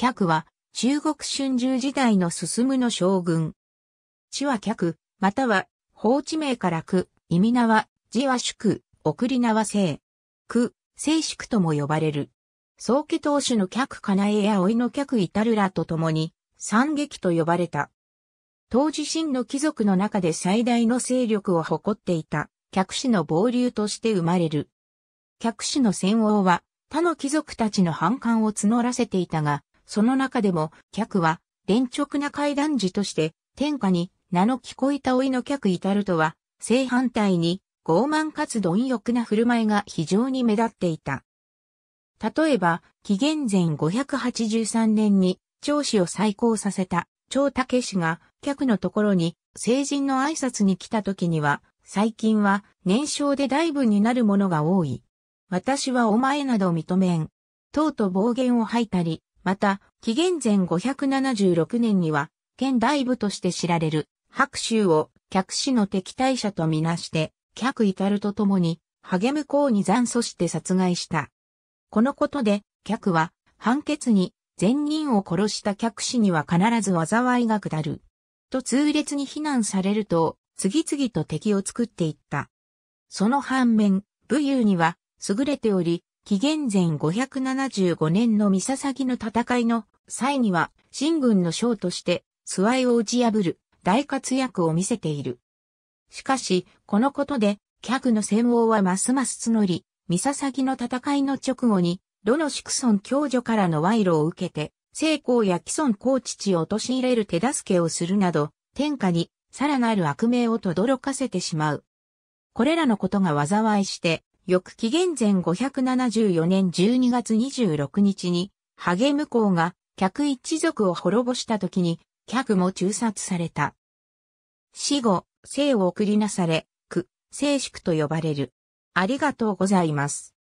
客は、中国春秋時代の進むの将軍。地は客、または、法地名から区、意味名は、字は宿、送り名は姓。区、姓宿とも呼ばれる。宗家当主の客かなえや老いの客至るらと共に、三劇と呼ばれた。当時真の貴族の中で最大の勢力を誇っていた、客氏の暴流として生まれる。客氏の戦王は、他の貴族たちの反感を募らせていたが、その中でも、客は、連直な階段時として、天下に名の聞こえた老いの客至るとは、正反対に、傲慢かつ貪欲な振る舞いが非常に目立っていた。例えば、紀元前583年に、長子を再興させた、長武氏が、客のところに、成人の挨拶に来た時には、最近は、年少で大分になるものが多い。私はお前など認めん。とうと暴言を吐いたり、また、紀元前576年には、県大部として知られる、白州を、客氏の敵対者とみなして、客至るとともに、励む公に残訴して殺害した。このことで、客は、判決に、善人を殺した客氏には必ず災いが下る。と痛烈に非難されると、次々と敵を作っていった。その反面、武勇には、優れており、紀元前575年の三笹木の戦いの際には、新軍の将として、諏訪を打ち破る大活躍を見せている。しかし、このことで、客の戦王はますます募り、三笹木の戦いの直後に、どの宿村教助からの賄賂を受けて、聖功や既存公父を陥れる手助けをするなど、天下にさらなる悪名を轟かせてしまう。これらのことが災いして、翌紀元前574年12月26日に、ハゲム公が、客一族を滅ぼした時に、客も中殺された。死後、生を送りなされ、く、生粛と呼ばれる。ありがとうございます。